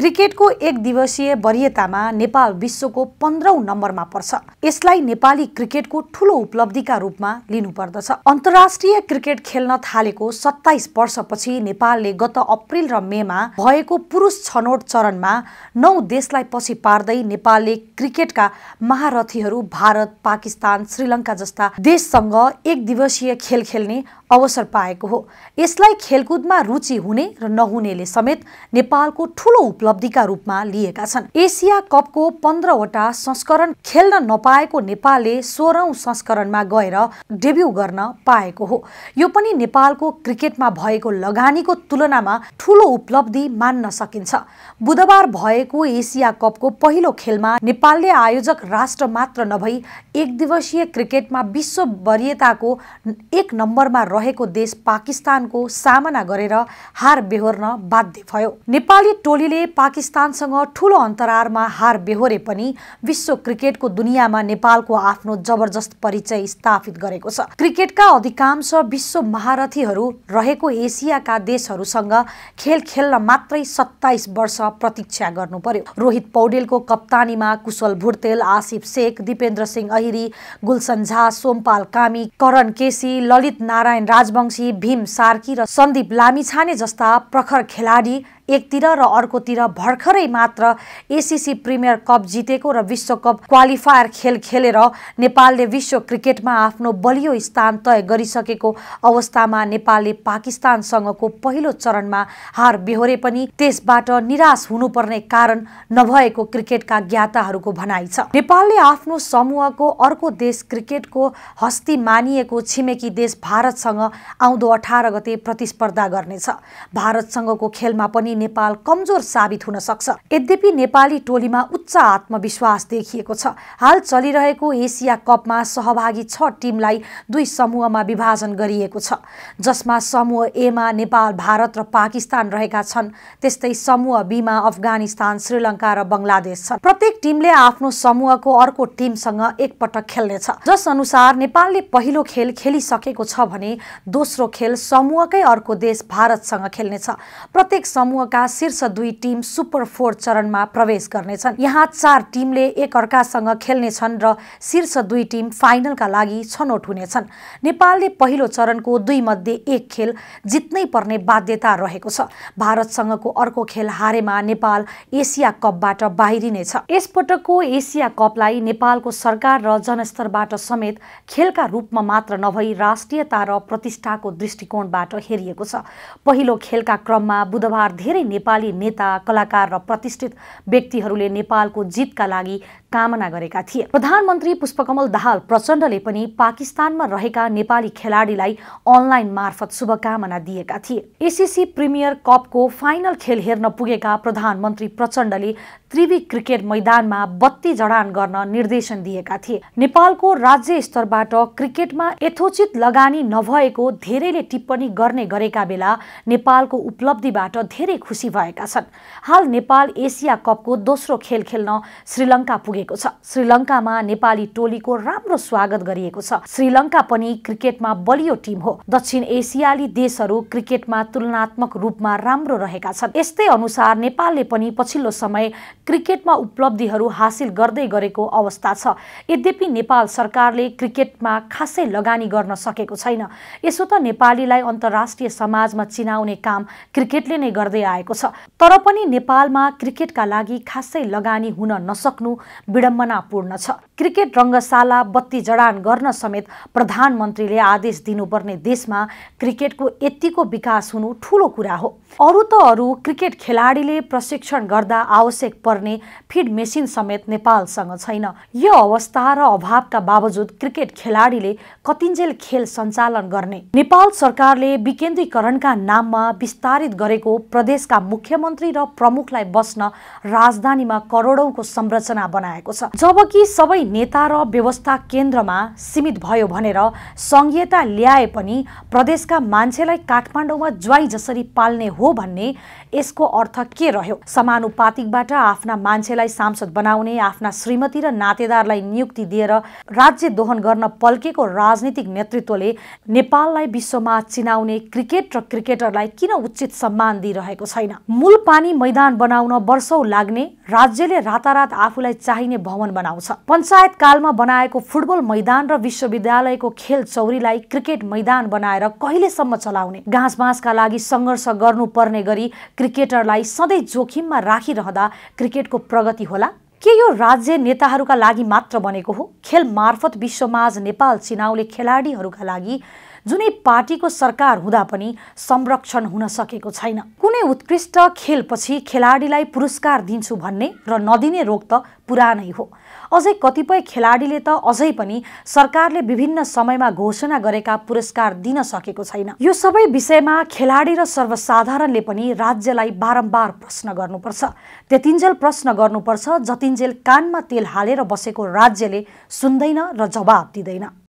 क्रिकेटको एक दिवसीय वरियतामा नेपाल विश्वको पन्ध्रौँ नम्बरमा पर्छ यसलाई नेपाली क्रिकेटको ठुलो उपलब्धिका रूपमा लिनुपर्दछ अन्तर्राष्ट्रिय क्रिकेट खेल्न थालेको सत्ताइस वर्षपछि नेपालले गत अप्रिल र मेमा भएको पुरुष छनौट चरणमा नौ देशलाई पछि पार्दै नेपालले क्रिकेटका महारथीहरू भारत पाकिस्तान श्रीलङ्का जस्ता देशसँग एक दिवसीय खेल खेल्ने अवसर पाएको हो यसलाई खेलकुदमा रुचि हुने र नहुनेले समेत नेपालको ठुलो उपलब्ध उपलब्धिका रूपमा लिएका छन् एसिया कपको पन्ध्रवटा संस्करण खेल्न नपाएको नेपालले सोह्रौं संस्करणमा गएर डेब्यू गर्न पाएको हो यो पनि नेपालको क्रिकेटमा भएको लगानीको तुलनामा ठूलो उपलब्धि मान्न सकिन्छ बुधबार भएको एसिया कपको पहिलो खेलमा नेपालले आयोजक राष्ट्र मात्र नभई एक दिवसीय क्रिकेटमा विश्व वरियताको एक नम्बरमा रहेको देश पाकिस्तानको सामना गरेर हार बेहोर्न बाध्य भयो नेपाली टोलीले पाकिस्तानसँग ठुलो अन्तरारमा हार बेहोरे पनि विश्व क्रिकेटको दुनियाँमा नेपालको आफ्नो जबरजस्त परिचय स्थापित गरेको छ क्रिकेटका अधिकांश विश्व महारथीहरू रहेको एसियाका देशहरूसँग खेल खेल्न मात्रै सत्ताइस वर्ष प्रतीक्षा गर्नु पर्यो रोहित पौडेलको कप्तानीमा कुशल भुर्तेल आसिफ शेख दिपेन्द्र सिंह अहिरी गुलसन झा सोमपाल कामी करण केसी ललित नारायण राजवंशी भीम सार्की र सन्दीप लामिछाने जस्ता प्रखर खेलाडी एकतिर र अर्कोतिर भर्खरै मात्र एसिसी प्रिमियर कप जितेको र विश्वकप क्वालिफायर खेल खेलेर नेपालले विश्व क्रिकेटमा आफ्नो बलियो स्थान तय गरिसकेको अवस्थामा नेपालले पाकिस्तानसँगको पहिलो चरणमा हार बेहोरे पनि त्यसबाट निराश हुनुपर्ने कारण नभएको क्रिकेटका ज्ञाताहरूको भनाइ छ नेपालले आफ्नो समूहको अर्को देश क्रिकेटको हस्ती मानिएको छिमेकी देश भारतसँग आउँदो अठार गते प्रतिस्पर्धा गर्नेछ भारतसँगको खेलमा पनि नेपाल कमजोर साबित हुन सक्छ यद्यपि नेपाली टोलीमा उच्च आत्मविश्वास देखिएको छ हाल चलिरहेको एसिया कपमा सहभागी छ टिमलाई दुई समूहमा विभाजन गरिएको छ जसमा समूह एमा नेपाल भारत र पाकिस्तान रहेका छन् त्यस्तै समूह बीमा अफगानिस्तान श्रीलङ्का र बङ्गलादेश छन् प्रत्येक टिमले आफ्नो समूहको अर्को टिमसँग एकपटक खेल्नेछ जस अनुसार नेपालले पहिलो खेल खेलिसकेको छ भने दोस्रो खेल समूहकै अर्को देश भारतसँग खेल्नेछ प्रत्येक समूह फुटबलका शीर्ष दुई टिम सुपर फोर चरणमा प्रवेश गर्नेछन् यहाँ चार टिमले एकअर्कासँग खेल्नेछन् र शीर्ष दुई टिम फाइनलका लागि छनौट हुनेछन् नेपालले पहिलो चरणको दुई मध्ये एक खेल जित्नै पर्ने बाध्यता रहेको छ भारतसँगको अर्को खेल हारेमा नेपाल एसिया कपबाट बाहिरिनेछ यसपटकको एसिया कपलाई नेपालको सरकार र जनस्तरबाट समेत खेलका रूपमा मात्र नभई राष्ट्रियता र प्रतिष्ठाको दृष्टिकोणबाट हेरिएको छ पहिलो खेलका क्रममा बुधबार धेरै सबै नेपाली नेता कलाकार र प्रतिष्ठित व्यक्तिहरूले नेपालको जितका लागि कामना गरेका थिए प्रधानमन्त्री पुष्पकमल दाहाल प्रचण्डले पनि पाकिस्तानमा रहेका नेपाली खेलाडीलाई अनलाइन मार्फत शुभकामना दिएका थिए एसिसी प्रिमियर कपको फाइनल खेल हेर्न पुगेका प्रधानमन्त्री प्रचण्डले त्रिवी क्रिकेट मैदानमा बत्ती जडान गर्न निर्देशन दिएका थिए नेपालको राज्य स्तरबाट क्रिकेटमा यथोचित लगानी नभएको धेरैले टिप्पणी गर्ने गरेका बेला नेपालको उपलब्धिबाट धेरै खुसी भएका छन् हाल नेपाल एसिया कपको दोस्रो खेल खेल्न श्रीलङ्का पुगेको छ श्रीलङ्कामा नेपाली टोलीको राम्रो स्वागत गरिएको छ श्रीलङ्का पनि क्रिकेटमा बलियो टिम हो दक्षिण एसियाली देशहरू क्रिकेटमा तुलनात्मक रूपमा राम्रो रहेका छन् यस्तै अनुसार नेपालले पनि पछिल्लो समय क्रिकेटमा उपलब्धिहरू हासिल गर्दै गरेको अवस्था छ यद्यपि नेपाल सरकारले क्रिकेटमा खासै लगानी गर्न सकेको छैन यसो त नेपालीलाई अन्तर्राष्ट्रिय समाजमा चिनाउने काम क्रिकेटले नै गर्दै आएको छ तर पनि नेपालमा क्रिकेटका लागि खासै लगानी हुन नसक्नु विडम्बनापूर्ण छ क्रिकेट रङ्गशाला बत्ती जडान गर्न समेत प्रधानमन्त्रीले आदेश दिनुपर्ने देशमा क्रिकेटको यत्तिको विकास हुनु ठुलो कुरा हो अरू त अरू क्रिकेट खेलाडीले प्रशिक्षण गर्दा आवश्यक पर्ने फिड मेसिन समेत नेपालसँग छैन यो अवस्था र अभावका बावजुद क्रिकेट खेलाडीले कतिन्जेल खेल सञ्चालन गर्ने नेपाल सरकारले विकेन्द्रीकरणका नाममा विस्तारित गरेको प्रदेश देशका मुख्यमन्त्री र प्रमुखलाई बस्न राजधानीमा करोड़ौंको संरचना बनाएको छ जबकि सबै नेता र व्यवस्था केन्द्रमा सीमित भयो भनेर संघीयता ल्याए पनि प्रदेशका मान्छेलाई काठमाडौँमा ज्वाई जसरी पाल्ने हो भन्ने यसको अर्थ के रह्यो समानुपातिकबाट आफ्ना मान्छेलाई सांसद बनाउने आफ्ना श्रीमती र नातेदारलाई नियुक्ति दिएर राज्य दोहन गर्न पल्केको राजनीतिक नेतृत्वले नेपाललाई विश्वमा चिनाउने क्रिकेट र क्रिकेटरलाई किन उचित सम्मान दिइरहेको छ छैन मूल पानी मैदान बनाउन वर्षौँ लाग्ने राज्यले रातारात आफूलाई चाहिने भवन बनाउँछ पञ्चायत कालमा बनाएको फुटबल मैदान र विश्वविद्यालयको खेल चौरीलाई क्रिकेट मैदान बनाएर कहिलेसम्म चलाउने घाँस बाँसका लागि सङ्घर्ष गर्नुपर्ने गरी क्रिकेटरलाई सधैँ जोखिममा राखिरहँदा क्रिकेटको प्रगति होला के यो राज्य नेताहरूका लागि मात्र बनेको हो खेल मार्फत विश्वमाझ नेपाल चिनाउले खेलाडीहरूका लागि जुनै पार्टीको सरकार हुँदा पनि संरक्षण हुन सकेको छैन कुनै उत्कृष्ट खेलपछि खेलाडीलाई पुरस्कार दिन्छु भन्ने र नदिने रोग त पुरानै हो अझै कतिपय खेलाडीले त अझै पनि सरकारले विभिन्न समयमा घोषणा गरेका पुरस्कार दिन सकेको छैन यो सबै विषयमा खेलाडी र सर्वसाधारणले पनि राज्यलाई बारम्बार प्रश्न गर्नुपर्छ त्यतिन्जेल प्रश्न गर्नुपर्छ जतिन्जेल कानमा तेल हालेर बसेको राज्यले सुन्दैन र जवाब दिँदैन